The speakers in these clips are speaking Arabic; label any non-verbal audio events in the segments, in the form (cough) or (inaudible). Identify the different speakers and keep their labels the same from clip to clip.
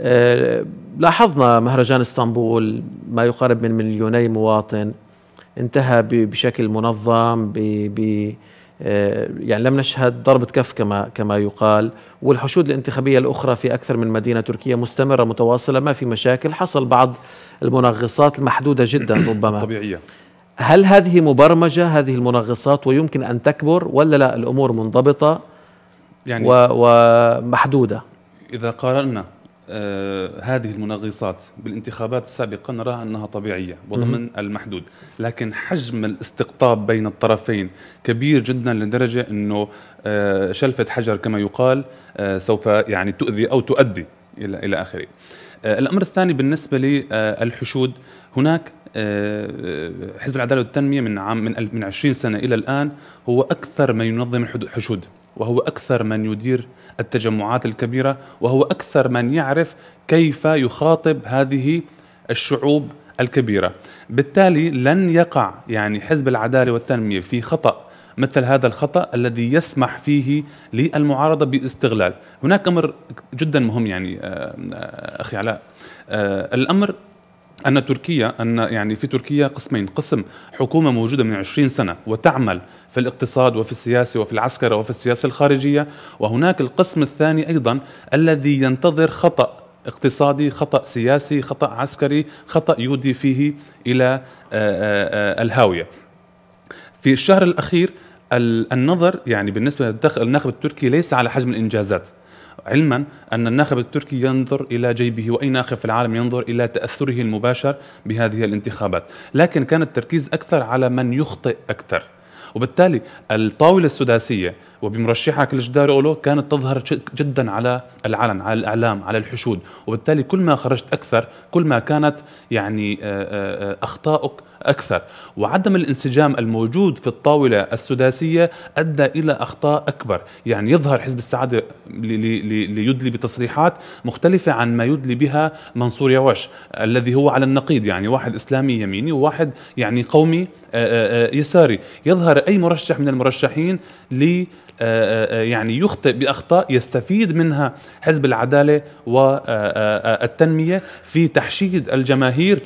Speaker 1: آه، لاحظنا مهرجان اسطنبول ما يقارب من مليوني مواطن انتهى بشكل منظم ب آه، يعني لم نشهد ضربة كف كما كما يقال والحشود الانتخابية الأخرى في أكثر من مدينة تركية مستمرة متواصلة ما في مشاكل حصل بعض المنغصات المحدودة جدا (coughs) ربما طبيعية هل هذه مبرمجة هذه المنغصات ويمكن أن تكبر ولا لا الأمور منضبطة يعني ومحدودة
Speaker 2: إذا قارنا آه، هذه المنغصات بالانتخابات السابقة نراها أنها طبيعية وضمن المحدود لكن حجم الاستقطاب بين الطرفين كبير جدا لدرجة أنه آه، شلفة حجر كما يقال آه، سوف يعني تؤذي أو تؤدي إلى, إلى آخره الأمر الثاني بالنسبة للحشود هناك حزب العداله والتنميه من عام من من 20 سنه الى الان هو اكثر ما ينظم الحشود وهو اكثر من يدير التجمعات الكبيره وهو اكثر من يعرف كيف يخاطب هذه الشعوب الكبيره بالتالي لن يقع يعني حزب العداله والتنميه في خطا مثل هذا الخطا الذي يسمح فيه للمعارضه باستغلال هناك امر جدا مهم يعني آه، آه، اخي علاء آه، الامر ان تركيا ان يعني في تركيا قسمين، قسم حكومه موجوده من 20 سنه وتعمل في الاقتصاد وفي السياسه وفي العسكره وفي السياسه الخارجيه، وهناك القسم الثاني ايضا الذي ينتظر خطأ اقتصادي خطأ سياسي خطأ عسكري خطأ يودي فيه إلى آه، آه، آه، الهاوية في الشهر الأخير النظر يعني بالنسبة للناخب التركي ليس على حجم الإنجازات علما أن الناخب التركي ينظر إلى جيبه وأي ناخب في العالم ينظر إلى تأثره المباشر بهذه الانتخابات لكن كان التركيز أكثر على من يخطئ أكثر وبالتالي الطاولة السداسية وبمرشحها كل جدار أولو كانت تظهر جدا على العلن على الإعلام على الحشود وبالتالي كل ما خرجت أكثر كل ما كانت يعني آه، آه، أخطائك أكثر وعدم الانسجام الموجود في الطاولة السداسية أدى إلى أخطاء أكبر يعني يظهر حزب السعادة ليدلي بتصريحات مختلفة عن ما يدلي بها منصور يواش الذي هو على النقيض يعني واحد إسلامي يميني وواحد يعني قومي آه، يساري يظهر اي مرشح من المرشحين ل آه، آه، آه، يعني يخطئ باخطاء يستفيد منها حزب العداله والتنميه في تحشيد الجماهير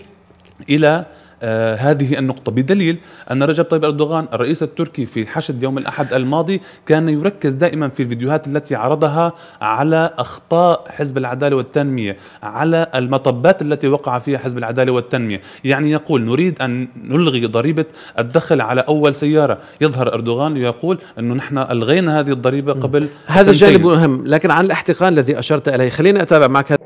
Speaker 2: الى آه، هذه النقطة بدليل أن رجب طيب أردوغان الرئيس التركي في حشد يوم الأحد الماضي كان يركز دائما في الفيديوهات التي عرضها على أخطاء حزب العدالة والتنمية على المطبات التي وقع فيها حزب العدالة والتنمية يعني يقول نريد أن نلغي ضريبة الدخل على أول سيارة يظهر أردوغان ويقول أنه نحن ألغينا هذه الضريبة قبل
Speaker 1: هذا جانب مهم لكن عن الاحتقان الذي أشرت إليه خلينا أتابع معك